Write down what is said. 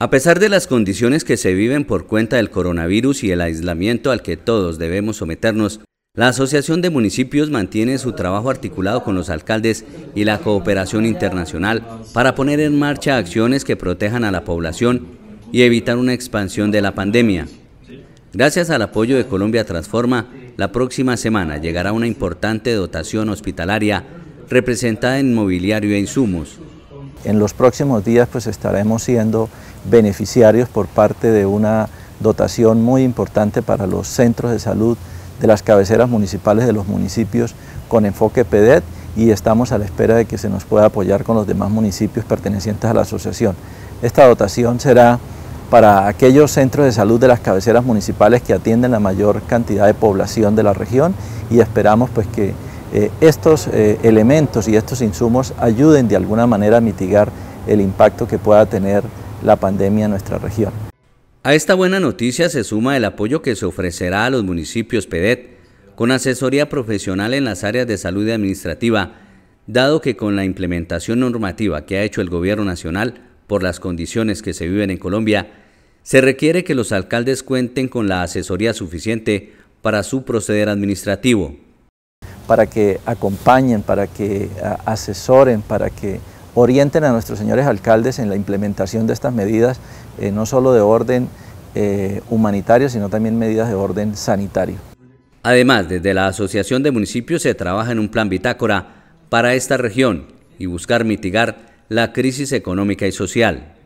A pesar de las condiciones que se viven por cuenta del coronavirus y el aislamiento al que todos debemos someternos, la Asociación de Municipios mantiene su trabajo articulado con los alcaldes y la cooperación internacional para poner en marcha acciones que protejan a la población y evitar una expansión de la pandemia. Gracias al apoyo de Colombia Transforma, la próxima semana llegará una importante dotación hospitalaria representada en mobiliario e insumos. En los próximos días pues estaremos siendo beneficiarios por parte de una dotación muy importante para los centros de salud de las cabeceras municipales de los municipios con enfoque PEDET y estamos a la espera de que se nos pueda apoyar con los demás municipios pertenecientes a la asociación. Esta dotación será para aquellos centros de salud de las cabeceras municipales que atienden la mayor cantidad de población de la región y esperamos pues que eh, estos eh, elementos y estos insumos ayuden de alguna manera a mitigar el impacto que pueda tener la pandemia en nuestra región. A esta buena noticia se suma el apoyo que se ofrecerá a los municipios PEDET con asesoría profesional en las áreas de salud y administrativa, dado que con la implementación normativa que ha hecho el Gobierno Nacional por las condiciones que se viven en Colombia, se requiere que los alcaldes cuenten con la asesoría suficiente para su proceder administrativo para que acompañen, para que asesoren, para que orienten a nuestros señores alcaldes en la implementación de estas medidas, eh, no solo de orden eh, humanitario, sino también medidas de orden sanitario. Además, desde la Asociación de Municipios se trabaja en un plan bitácora para esta región y buscar mitigar la crisis económica y social.